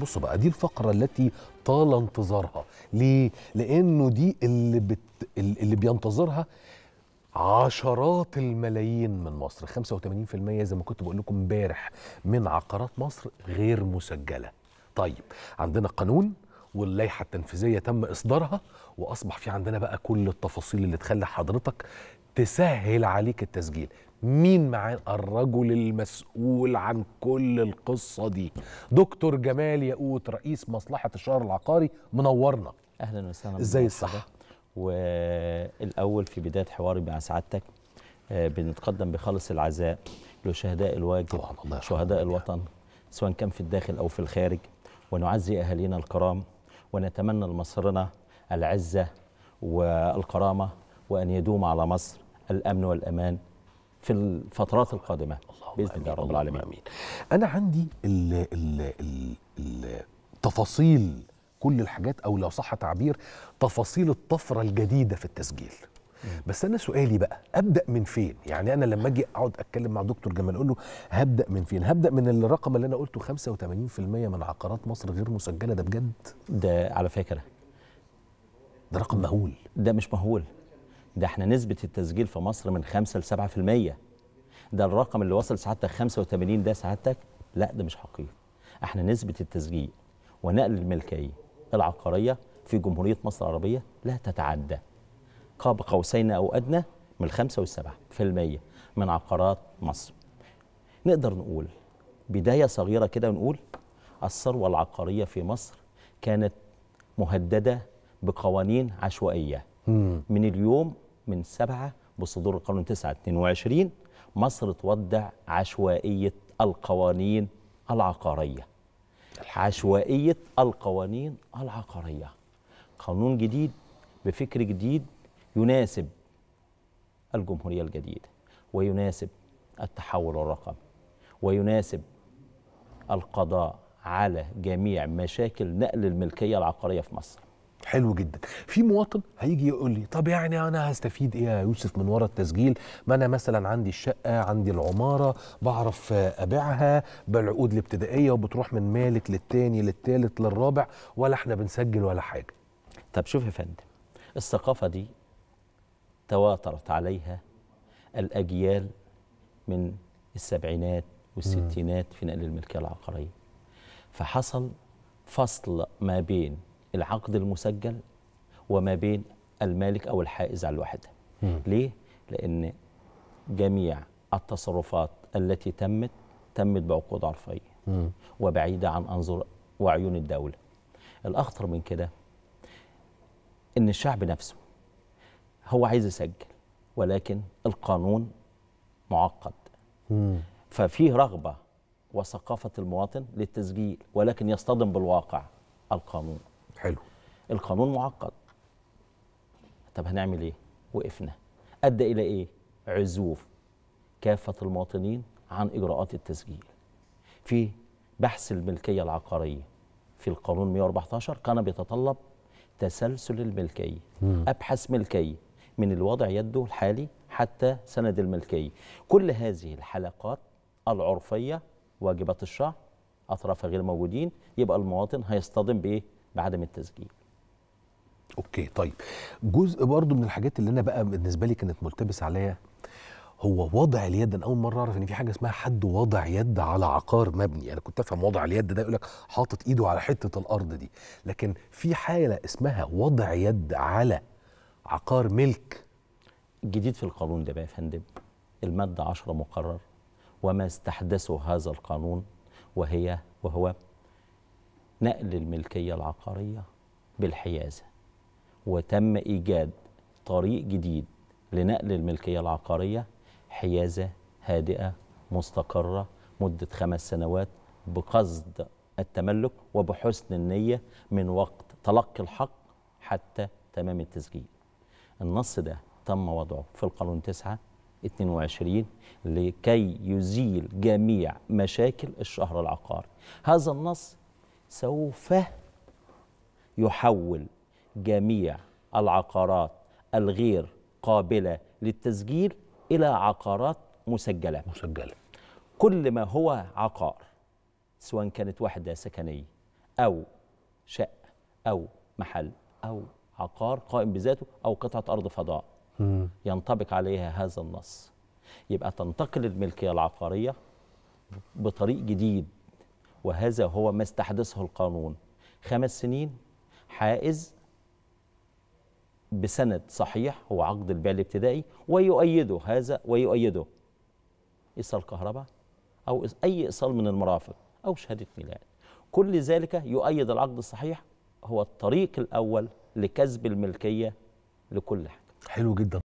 بصوا بقى دي الفقره التي طال انتظارها ليه لانه دي اللي بت... اللي بينتظرها عشرات الملايين من مصر 85% زي ما كنت بقول لكم امبارح من عقارات مصر غير مسجله طيب عندنا قانون واللائحه التنفيذيه تم اصدارها واصبح في عندنا بقى كل التفاصيل اللي تخلي حضرتك تسهل عليك التسجيل مين معانا الرجل المسؤول عن كل القصه دي دكتور جمال ياقوت رئيس مصلحه الشهر العقاري منورنا اهلا وسهلا ازاي الصحه والاول في بدايه حواري مع سعادتك آه، بنتقدم بخالص العزاء لشهداء الواجب طبعا الله شهداء الوطن سواء كان في الداخل او في الخارج ونعزي اهالينا الكرام ونتمنى لمصرنا العزة والكرامة وأن يدوم على مصر الأمن والأمان في الفترات القادمة بإذن الله رب العالمين أمين. أنا عندي تفاصيل كل الحاجات أو لو صح تعبير تفاصيل الطفرة الجديدة في التسجيل بس انا سؤالي بقى ابدا من فين يعني انا لما اجي اقعد اتكلم مع دكتور جمال اقول له هبدا من فين هبدا من الرقم اللي انا قلته 85% من عقارات مصر غير مسجله ده بجد ده على فكره ده رقم مهول ده مش مهول ده احنا نسبه التسجيل في مصر من 5 ل 7% ده الرقم اللي وصل سعادتك 85 ده سعادتك لا ده مش حقيقي احنا نسبه التسجيل ونقل الملكيه العقاريه في جمهوريه مصر العربيه لا تتعدى قاب قوسين أو أدنى من الخمسة والسبعة في المية من عقارات مصر نقدر نقول بداية صغيرة كده ونقول الثروة العقارية في مصر كانت مهددة بقوانين عشوائية مم. من اليوم من سبعة بصدور القانون 9 22 مصر تودع عشوائية القوانين العقارية عشوائية القوانين العقارية قانون جديد بفكر جديد يناسب الجمهورية الجديدة ويناسب التحول الرقمي ويناسب القضاء على جميع مشاكل نقل الملكية العقارية في مصر حلو جدا في مواطن هيجي يقول لي طب يعني انا هستفيد ايه يا يوسف من ورا التسجيل ما انا مثلا عندي الشقه عندي العماره بعرف ابيعها بالعقود الابتدائيه وبتروح من مالك للتاني للتالت للرابع ولا احنا بنسجل ولا حاجه طب شوف يا فندم الثقافه دي تواترت عليها الأجيال من السبعينات والستينات في نقل الملكية العقارية فحصل فصل ما بين العقد المسجل وما بين المالك أو الحائز على الوحدة ليه؟ لأن جميع التصرفات التي تمت تمت بعقود عرفية وبعيدة عن أنظر وعيون الدولة الأخطر من كده إن الشعب نفسه هو عايز يسجل ولكن القانون معقد مم. ففيه رغبة وثقافة المواطن للتسجيل ولكن يصطدم بالواقع القانون حلو القانون معقد طب هنعمل ايه وقفنا ادى الى ايه عزوف كافة المواطنين عن اجراءات التسجيل في بحث الملكية العقارية في القانون 114 كان بيتطلب تسلسل الملكية مم. ابحث ملكيه من الوضع يده الحالي حتى سند الملكية كل هذه الحلقات العرفية واجبات الشعب أطراف غير موجودين يبقى المواطن هيصطدم بإيه؟ بعدم التسجيل اوكي طيب جزء برضو من الحاجات اللي انا بقى بالنسبه لي كانت ملتبس عليا هو وضع اليد انا اول مره اعرف ان في حاجه اسمها حد وضع يد على عقار مبني انا كنت افهم وضع اليد ده يقول لك حاطط ايده على حته الارض دي لكن في حاله اسمها وضع يد على عقار ملك الجديد في القانون ده بقى يا فندم المادة 10 مقرر وما استحدثه هذا القانون وهي وهو نقل الملكية العقارية بالحيازة وتم إيجاد طريق جديد لنقل الملكية العقارية حيازة هادئة مستقرة مدة خمس سنوات بقصد التملك وبحسن النية من وقت تلقي الحق حتى تمام التسجيل النص ده تم وضعه في القانون 9 22 لكي يزيل جميع مشاكل الشهر العقاري هذا النص سوف يحول جميع العقارات الغير قابلة للتسجيل إلى عقارات مسجلة مسجلة كل ما هو عقار سواء كانت وحدة سكنية أو شقة أو محل أو عقار قائم بذاته أو قطعة أرض فضاء ينطبق عليها هذا النص يبقى تنتقل الملكية العقارية بطريق جديد وهذا هو ما استحدثه القانون خمس سنين حائز بسند صحيح هو عقد البيع الابتدائي ويؤيده هذا ويؤيده ايصال كهرباء او اي ايصال من المرافق او شهاده ميلاد كل ذلك يؤيد العقد الصحيح هو الطريق الأول لكسب الملكية لكل حاجة حلو جدا